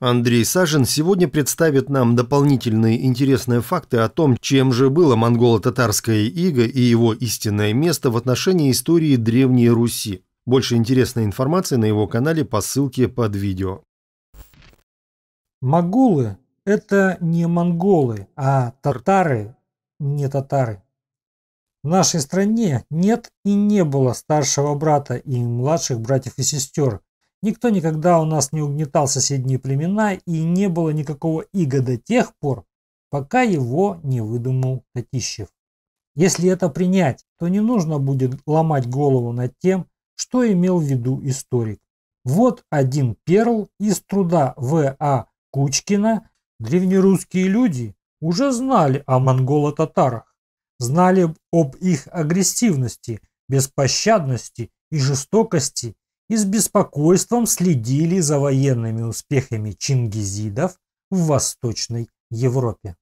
Андрей Сажин сегодня представит нам дополнительные интересные факты о том, чем же было монголо-татарское иго и его истинное место в отношении истории Древней Руси. Больше интересной информации на его канале по ссылке под видео. Могулы это не монголы, а татары – не татары. В нашей стране нет и не было старшего брата и младших братьев и сестер – Никто никогда у нас не угнетал соседние племена и не было никакого ига до тех пор, пока его не выдумал Татищев. Если это принять, то не нужно будет ломать голову над тем, что имел в виду историк. Вот один перл из труда В.А. Кучкина «Древнерусские люди уже знали о монголо-татарах, знали об их агрессивности, беспощадности и жестокости и с беспокойством следили за военными успехами чингизидов в Восточной Европе.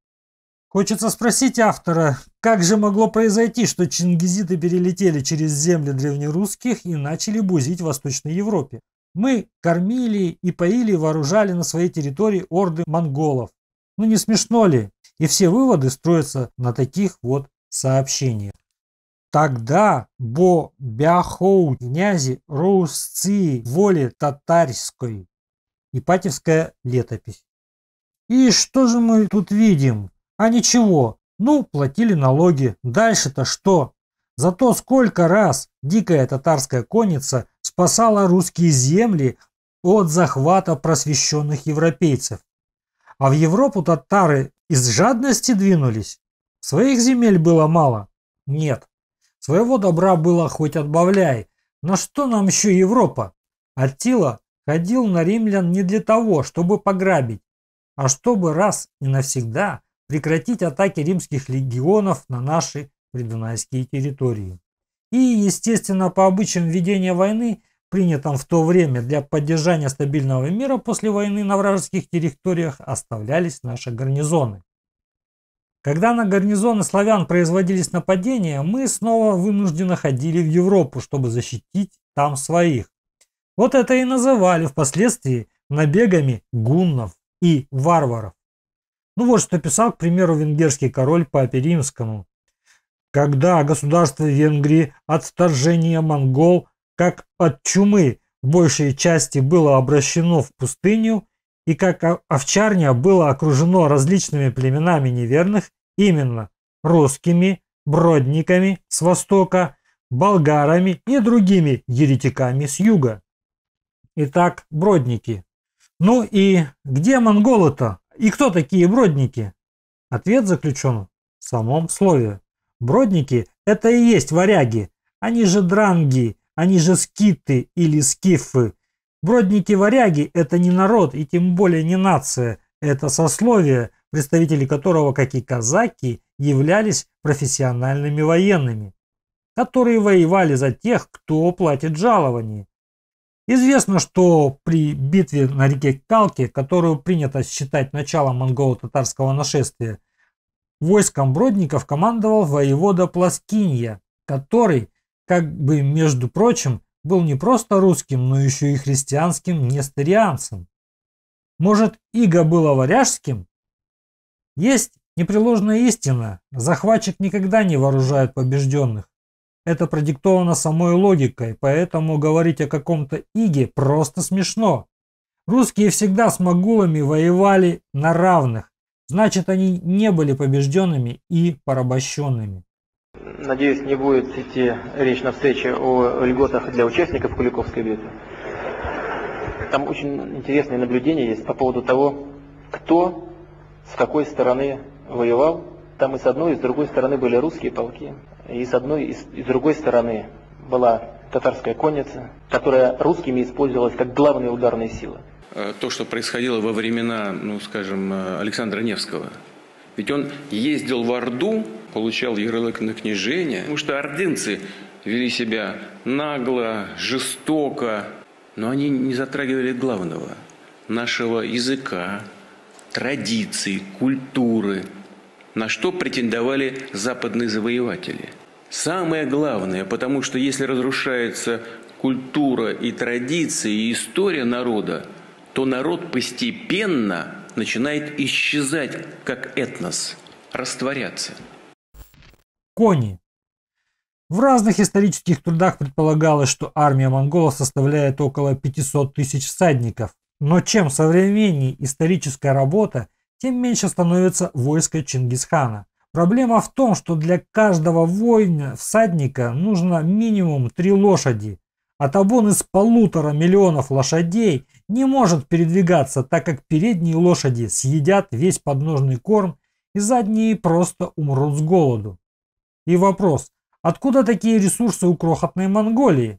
Хочется спросить автора, как же могло произойти, что чингизиды перелетели через земли древнерусских и начали бузить в Восточной Европе? Мы кормили и поили, вооружали на своей территории орды монголов. Ну не смешно ли? И все выводы строятся на таких вот сообщениях. Тогда бо бяхоу князи русцы воле татарской. Ипатьевская летопись. И что же мы тут видим? А ничего, ну, платили налоги. Дальше-то что? Зато сколько раз дикая татарская конница спасала русские земли от захвата просвещенных европейцев. А в Европу татары из жадности двинулись? Своих земель было мало? Нет. Своего добра было хоть отбавляй. На что нам еще Европа? Аттила ходил на римлян не для того, чтобы пограбить, а чтобы раз и навсегда прекратить атаки римских легионов на наши придунайские территории. И, естественно, по обычаям ведения войны, принятым в то время для поддержания стабильного мира после войны на вражеских территориях, оставлялись наши гарнизоны. Когда на гарнизоны славян производились нападения, мы снова вынужденно ходили в Европу, чтобы защитить там своих. Вот это и называли впоследствии набегами гуннов и варваров. Ну вот что писал, к примеру, венгерский король Папе Римскому. Когда государство Венгрии от вторжения монгол, как от чумы, большей части было обращено в пустыню, и как овчарня было окружено различными племенами неверных, именно русскими, бродниками с востока, болгарами и другими еретиками с юга. Итак, бродники. Ну и где монголы-то? И кто такие бродники? Ответ заключен в самом слове. Бродники – это и есть варяги, они же дранги, они же скиты или скифы, Бродники-варяги – это не народ и тем более не нация, это сословие, представители которого, как и казаки, являлись профессиональными военными, которые воевали за тех, кто платит жалование. Известно, что при битве на реке Калке, которую принято считать началом монголо-татарского нашествия, войском Бродников командовал воевода Пласкинья, который, как бы между прочим, был не просто русским, но еще и христианским несторианцем. Может, Иго было варяжским? Есть непреложная истина. Захватчик никогда не вооружает побежденных. Это продиктовано самой логикой, поэтому говорить о каком-то Иге просто смешно. Русские всегда с могулами воевали на равных, значит они не были побежденными и порабощенными. Надеюсь, не будет идти речь на встрече о льготах для участников Куликовской битвы. Там очень интересные наблюдения есть по поводу того, кто с какой стороны воевал. Там и с одной, и с другой стороны были русские полки. И с одной, и с, и с другой стороны была татарская конница, которая русскими использовалась как главная ударная сила. Э, то, что происходило во времена, ну, скажем, э, Александра Невского. Ведь он ездил в Орду, получал ярлык на княжение, потому что ордынцы вели себя нагло, жестоко, но они не затрагивали главного – нашего языка, традиций, культуры, на что претендовали западные завоеватели. Самое главное, потому что если разрушается культура и традиции, и история народа, то народ постепенно начинает исчезать как этнос, растворяться. Кони. В разных исторических трудах предполагалось, что армия монголов составляет около 500 тысяч всадников. Но чем современнее историческая работа, тем меньше становится войско Чингисхана. Проблема в том, что для каждого воина-всадника нужно минимум три лошади, а табун из полутора миллионов лошадей не может передвигаться, так как передние лошади съедят весь подножный корм и задние просто умрут с голоду. И вопрос, откуда такие ресурсы у крохотной Монголии?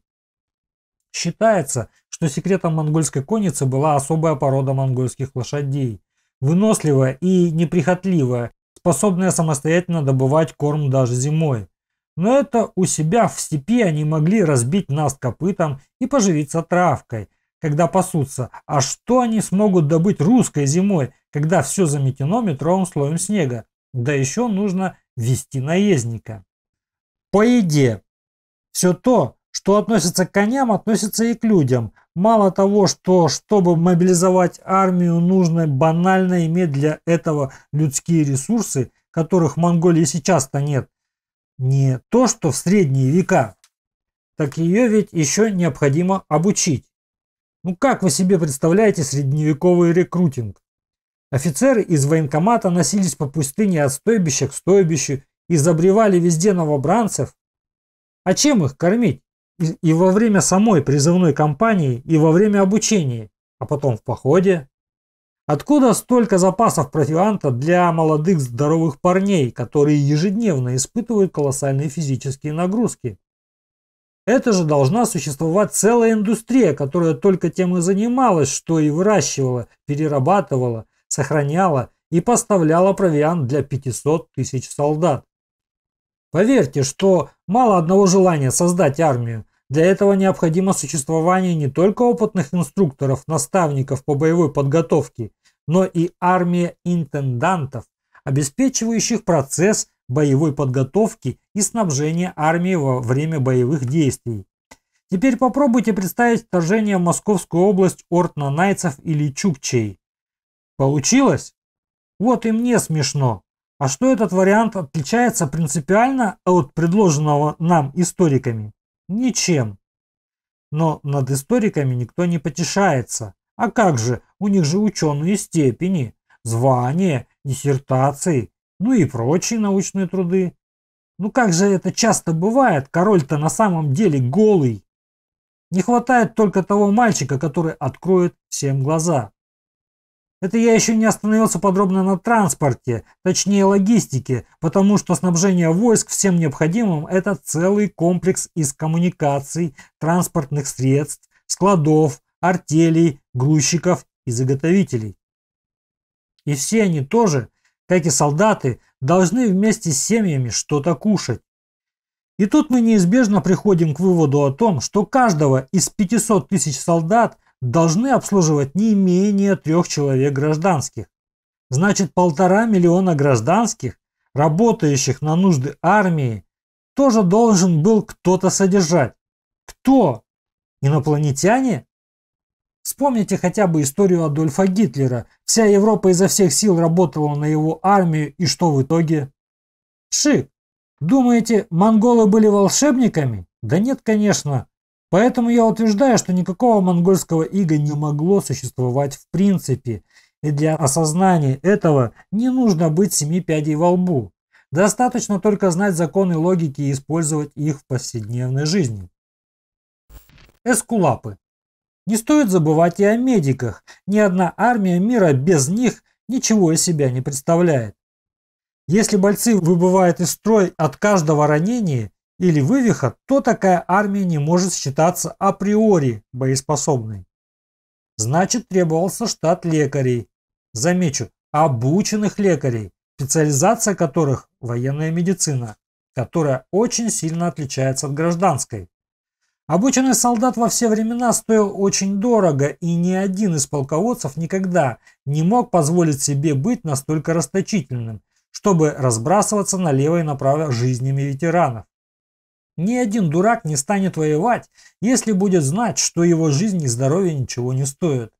Считается, что секретом монгольской конницы была особая порода монгольских лошадей. Выносливая и неприхотливая, способная самостоятельно добывать корм даже зимой. Но это у себя в степи они могли разбить нас копытом и поживиться травкой, когда пасутся. А что они смогут добыть русской зимой, когда все заметено метровым слоем снега? Да еще нужно вести наездника. По еде. Все то, что относится к коням, относится и к людям. Мало того, что чтобы мобилизовать армию, нужно банально иметь для этого людские ресурсы, которых в Монголии сейчас-то нет. Не то, что в средние века. Так ее ведь еще необходимо обучить. Ну как вы себе представляете средневековый рекрутинг? Офицеры из военкомата носились по пустыне от стойбища к стойбищу и забревали везде новобранцев. А чем их кормить? И, и во время самой призывной кампании, и во время обучения, а потом в походе. Откуда столько запасов провианта для молодых здоровых парней, которые ежедневно испытывают колоссальные физические нагрузки? Это же должна существовать целая индустрия, которая только тем и занималась, что и выращивала, перерабатывала, сохраняла и поставляла провиант для 500 тысяч солдат. Поверьте, что мало одного желания создать армию. Для этого необходимо существование не только опытных инструкторов, наставников по боевой подготовке, но и армия интендантов, обеспечивающих процесс боевой подготовки и снабжения армии во время боевых действий. Теперь попробуйте представить вторжение в Московскую область орд нанайцев или чукчей. Получилось? Вот и мне смешно. А что этот вариант отличается принципиально от предложенного нам историками? Ничем. Но над историками никто не потешается. А как же, у них же ученые степени, звания, диссертации, ну и прочие научные труды. Ну как же это часто бывает, король-то на самом деле голый. Не хватает только того мальчика, который откроет всем глаза. Это я еще не остановился подробно на транспорте, точнее логистике, потому что снабжение войск всем необходимым – это целый комплекс из коммуникаций, транспортных средств, складов, артелей, грузчиков и заготовителей. И все они тоже, как и солдаты, должны вместе с семьями что-то кушать. И тут мы неизбежно приходим к выводу о том, что каждого из 500 тысяч солдат – должны обслуживать не менее трех человек гражданских. Значит, полтора миллиона гражданских, работающих на нужды армии, тоже должен был кто-то содержать. Кто? Инопланетяне? Вспомните хотя бы историю Адольфа Гитлера. Вся Европа изо всех сил работала на его армию, и что в итоге? Шик. Думаете, монголы были волшебниками? Да нет, конечно. Поэтому я утверждаю, что никакого монгольского ига не могло существовать в принципе, и для осознания этого не нужно быть семи пядей во лбу. Достаточно только знать законы логики и использовать их в повседневной жизни. Эскулапы. Не стоит забывать и о медиках. Ни одна армия мира без них ничего из себя не представляет. Если бойцы выбывают из строя от каждого ранения, или вывиха, то такая армия не может считаться априори боеспособной. Значит, требовался штат лекарей. Замечу, обученных лекарей, специализация которых – военная медицина, которая очень сильно отличается от гражданской. Обученный солдат во все времена стоил очень дорого, и ни один из полководцев никогда не мог позволить себе быть настолько расточительным, чтобы разбрасываться налево и направо жизнями ветеранов. Ни один дурак не станет воевать, если будет знать, что его жизнь и здоровье ничего не стоят.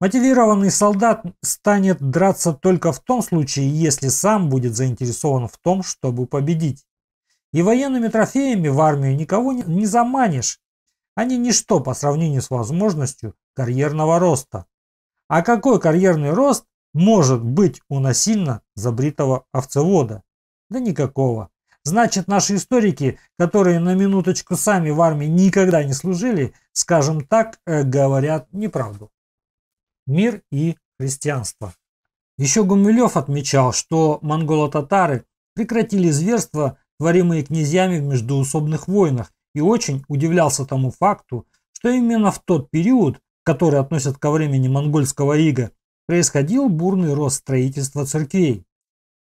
Мотивированный солдат станет драться только в том случае, если сам будет заинтересован в том, чтобы победить. И военными трофеями в армию никого не заманишь. Они ничто по сравнению с возможностью карьерного роста. А какой карьерный рост может быть у насильно забритого овцевода? Да никакого. Значит, наши историки, которые на минуточку сами в армии никогда не служили, скажем так, э, говорят неправду. Мир и христианство. Еще Гумилев отмечал, что монголо-татары прекратили зверства, творимые князьями в междуусобных войнах, и очень удивлялся тому факту, что именно в тот период, который относят ко времени монгольского ига, происходил бурный рост строительства церквей.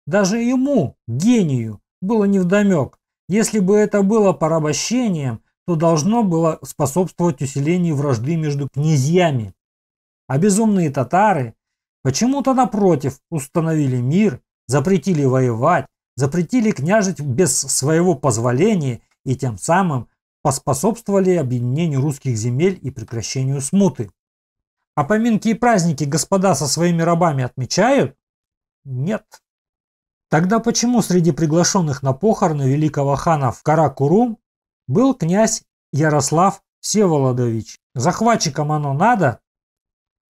Даже ему, гению, было невдомек. Если бы это было порабощением, то должно было способствовать усилению вражды между князьями. А безумные татары почему-то напротив установили мир, запретили воевать, запретили княжить без своего позволения и тем самым поспособствовали объединению русских земель и прекращению смуты. А поминки и праздники господа со своими рабами отмечают? Нет. Тогда почему среди приглашенных на похороны великого хана в Каракурум был князь Ярослав Всеволодович? Захватчикам оно надо?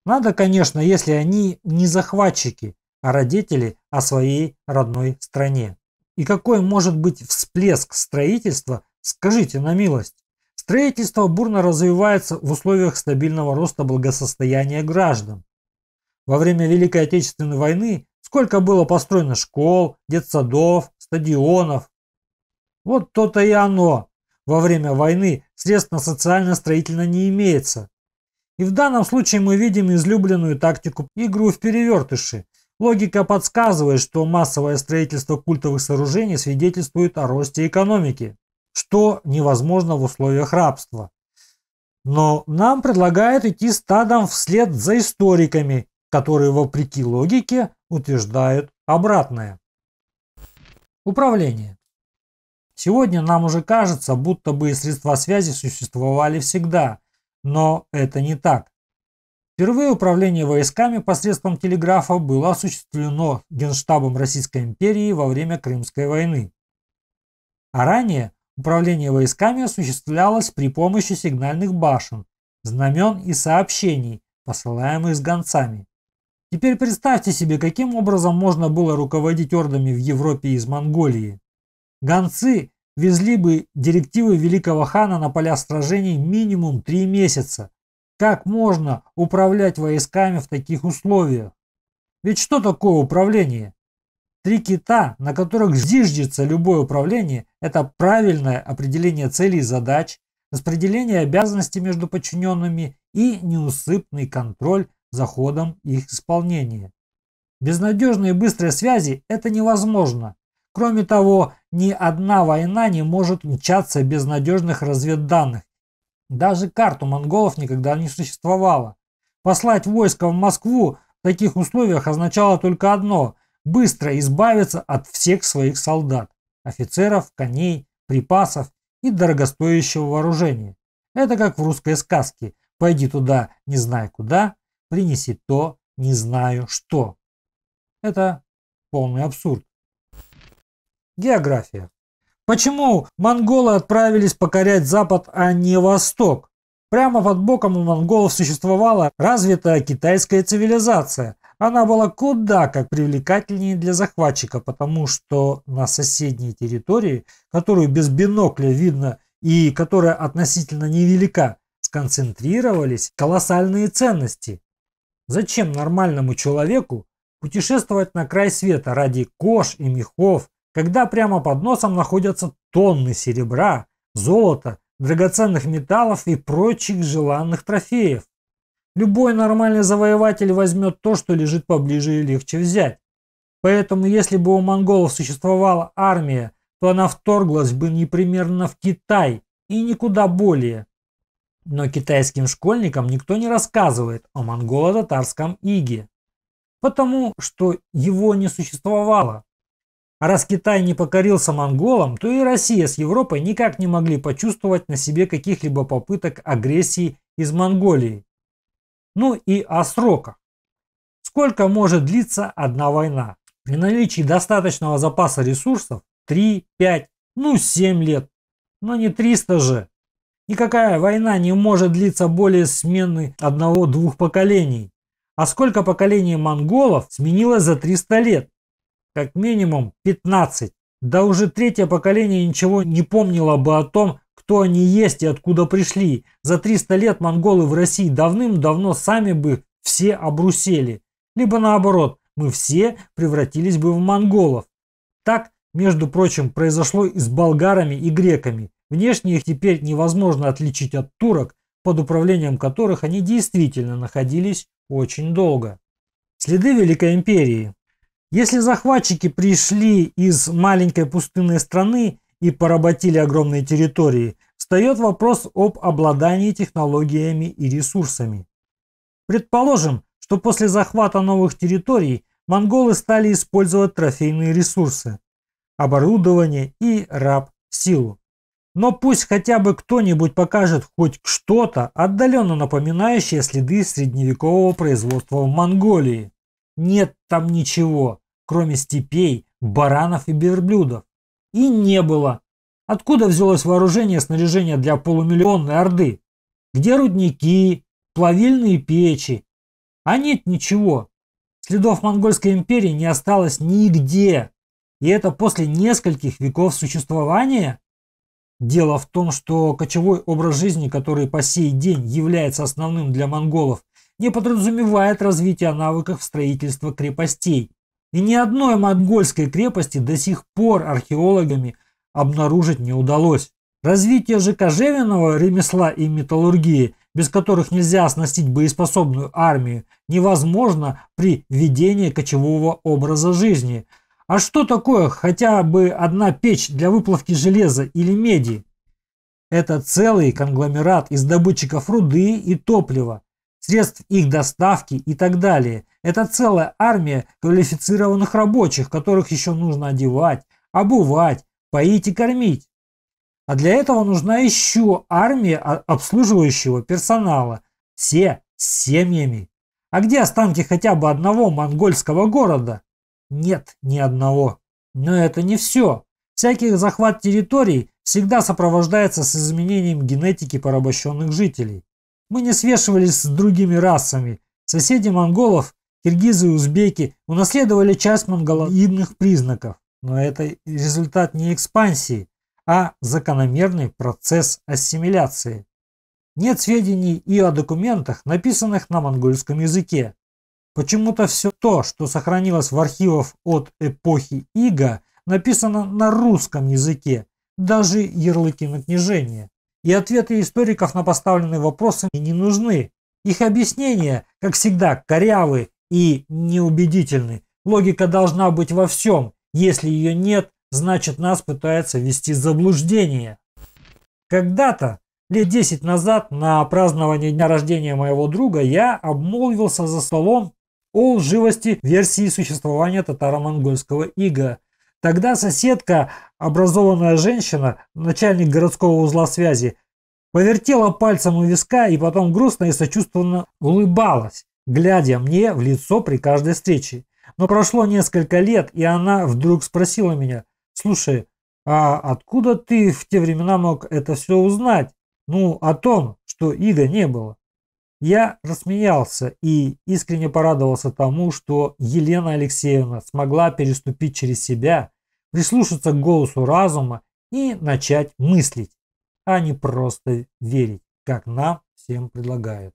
Надо, конечно, если они не захватчики, а родители о своей родной стране. И какой может быть всплеск строительства, скажите на милость. Строительство бурно развивается в условиях стабильного роста благосостояния граждан. Во время Великой Отечественной войны Сколько было построено школ, детсадов, стадионов. Вот то-то и оно. Во время войны средств на социально строительное не имеется. И в данном случае мы видим излюбленную тактику – игру в перевертыши. Логика подсказывает, что массовое строительство культовых сооружений свидетельствует о росте экономики, что невозможно в условиях рабства. Но нам предлагают идти стадом вслед за историками которые, вопреки логике, утверждают обратное. Управление. Сегодня нам уже кажется, будто бы и средства связи существовали всегда, но это не так. Впервые управление войсками посредством телеграфа было осуществлено Генштабом Российской империи во время Крымской войны. А ранее управление войсками осуществлялось при помощи сигнальных башен, знамен и сообщений, посылаемых с гонцами. Теперь представьте себе, каким образом можно было руководить ордами в Европе из Монголии. Гонцы везли бы директивы великого хана на поля сражений минимум три месяца. Как можно управлять войсками в таких условиях? Ведь что такое управление? Три кита, на которых зиждется любое управление, это правильное определение целей и задач, распределение обязанностей между подчиненными и неусыпный контроль за ходом их исполнения. Без надежной и быстрой связи это невозможно. Кроме того, ни одна война не может мчаться без надежных разведданных. Даже карту монголов никогда не существовало. Послать войско в Москву в таких условиях означало только одно – быстро избавиться от всех своих солдат, офицеров, коней, припасов и дорогостоящего вооружения. Это как в русской сказке «Пойди туда, не знай куда, принеси то, не знаю что. Это полный абсурд. География. Почему монголы отправились покорять Запад, а не Восток? Прямо под боком у монголов существовала развитая китайская цивилизация. Она была куда как привлекательнее для захватчика, потому что на соседней территории, которую без бинокля видно и которая относительно невелика, сконцентрировались колоссальные ценности. Зачем нормальному человеку путешествовать на край света ради кож и мехов, когда прямо под носом находятся тонны серебра, золота, драгоценных металлов и прочих желанных трофеев? Любой нормальный завоеватель возьмет то, что лежит поближе и легче взять. Поэтому если бы у монголов существовала армия, то она вторглась бы непримерно в Китай и никуда более. Но китайским школьникам никто не рассказывает о монголо-татарском иге, потому что его не существовало. А раз Китай не покорился монголам, то и Россия с Европой никак не могли почувствовать на себе каких-либо попыток агрессии из Монголии. Ну и о сроках. Сколько может длиться одна война? При наличии достаточного запаса ресурсов 3, 5, ну 7 лет. Но не 300 же. Никакая война не может длиться более смены одного-двух поколений. А сколько поколений монголов сменилось за 300 лет? Как минимум 15. Да уже третье поколение ничего не помнило бы о том, кто они есть и откуда пришли. За 300 лет монголы в России давным-давно сами бы все обрусели. Либо наоборот, мы все превратились бы в монголов. Так, между прочим, произошло и с болгарами и греками. Внешне их теперь невозможно отличить от турок, под управлением которых они действительно находились очень долго. Следы Великой Империи. Если захватчики пришли из маленькой пустынной страны и поработили огромные территории, встает вопрос об обладании технологиями и ресурсами. Предположим, что после захвата новых территорий монголы стали использовать трофейные ресурсы, оборудование и раб-силу. Но пусть хотя бы кто-нибудь покажет хоть что-то, отдаленно напоминающее следы средневекового производства в Монголии. Нет там ничего, кроме степей, баранов и верблюдов. И не было. Откуда взялось вооружение и снаряжение для полумиллионной орды? Где рудники, плавильные печи? А нет ничего. Следов Монгольской империи не осталось нигде. И это после нескольких веков существования? Дело в том, что кочевой образ жизни, который по сей день является основным для монголов, не подразумевает развития навыков строительства крепостей. И ни одной монгольской крепости до сих пор археологами обнаружить не удалось. Развитие же кожевенного ремесла и металлургии, без которых нельзя оснастить боеспособную армию, невозможно при ведении кочевого образа жизни – а что такое хотя бы одна печь для выплавки железа или меди? Это целый конгломерат из добытчиков руды и топлива, средств их доставки и так далее. Это целая армия квалифицированных рабочих, которых еще нужно одевать, обувать, поить и кормить. А для этого нужна еще армия обслуживающего персонала. Все с семьями. А где останки хотя бы одного монгольского города? нет ни одного. Но это не все. Всякий захват территорий всегда сопровождается с изменением генетики порабощенных жителей. Мы не свешивались с другими расами. Соседи монголов, киргизы и узбеки унаследовали часть монголоидных признаков. Но это результат не экспансии, а закономерный процесс ассимиляции. Нет сведений и о документах, написанных на монгольском языке. Почему-то все то, что сохранилось в архивах от эпохи Ига, написано на русском языке, даже ярлыки на княжение. И ответы историков на поставленные вопросы не нужны. Их объяснения, как всегда, корявы и неубедительны. Логика должна быть во всем. Если ее нет, значит нас пытаются ввести в заблуждение. Когда-то, лет 10 назад, на празднование дня рождения моего друга, я обмолвился за столом о лживости версии существования татаро-монгольского ига. Тогда соседка, образованная женщина, начальник городского узла связи, повертела пальцем у виска и потом грустно и сочувственно улыбалась, глядя мне в лицо при каждой встрече. Но прошло несколько лет, и она вдруг спросила меня, «Слушай, а откуда ты в те времена мог это все узнать? Ну, о том, что Ига не было». Я рассмеялся и искренне порадовался тому, что Елена Алексеевна смогла переступить через себя, прислушаться к голосу разума и начать мыслить, а не просто верить, как нам всем предлагают.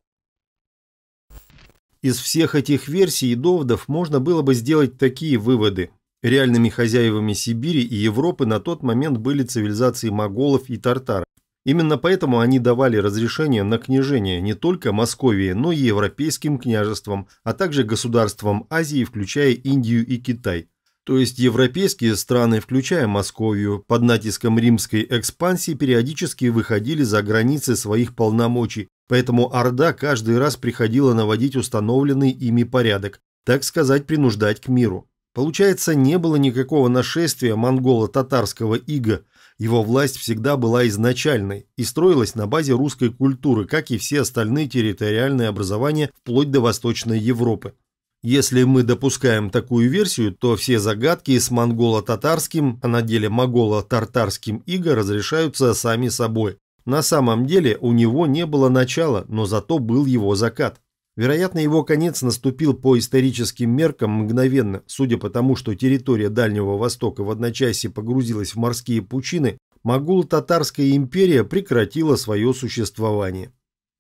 Из всех этих версий и доводов можно было бы сделать такие выводы. Реальными хозяевами Сибири и Европы на тот момент были цивилизации моголов и тартар, Именно поэтому они давали разрешение на княжение не только Московии, но и европейским княжествам, а также государствам Азии, включая Индию и Китай. То есть европейские страны, включая Московию, под натиском римской экспансии периодически выходили за границы своих полномочий, поэтому Орда каждый раз приходила наводить установленный ими порядок, так сказать, принуждать к миру. Получается, не было никакого нашествия монголо-татарского ига – его власть всегда была изначальной и строилась на базе русской культуры, как и все остальные территориальные образования вплоть до Восточной Европы. Если мы допускаем такую версию, то все загадки с монголо-татарским, а на деле моголо-тартарским иго разрешаются сами собой. На самом деле у него не было начала, но зато был его закат. Вероятно, его конец наступил по историческим меркам мгновенно, судя по тому, что территория Дальнего Востока в одночасье погрузилась в морские пучины, Могул-Татарская империя прекратила свое существование.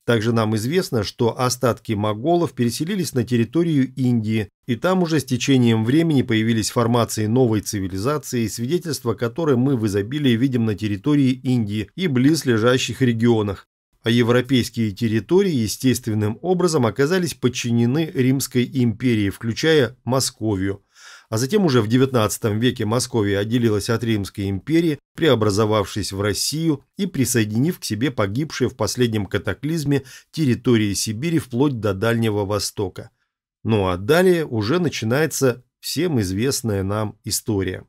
Также нам известно, что остатки моголов переселились на территорию Индии, и там уже с течением времени появились формации новой цивилизации, свидетельства которой мы в изобилии видим на территории Индии и близлежащих регионах, а европейские территории естественным образом оказались подчинены Римской империи, включая Московию, а затем уже в XIX веке Московия отделилась от Римской империи, преобразовавшись в Россию и присоединив к себе погибшие в последнем катаклизме территории Сибири вплоть до Дальнего Востока. Ну а далее уже начинается всем известная нам история.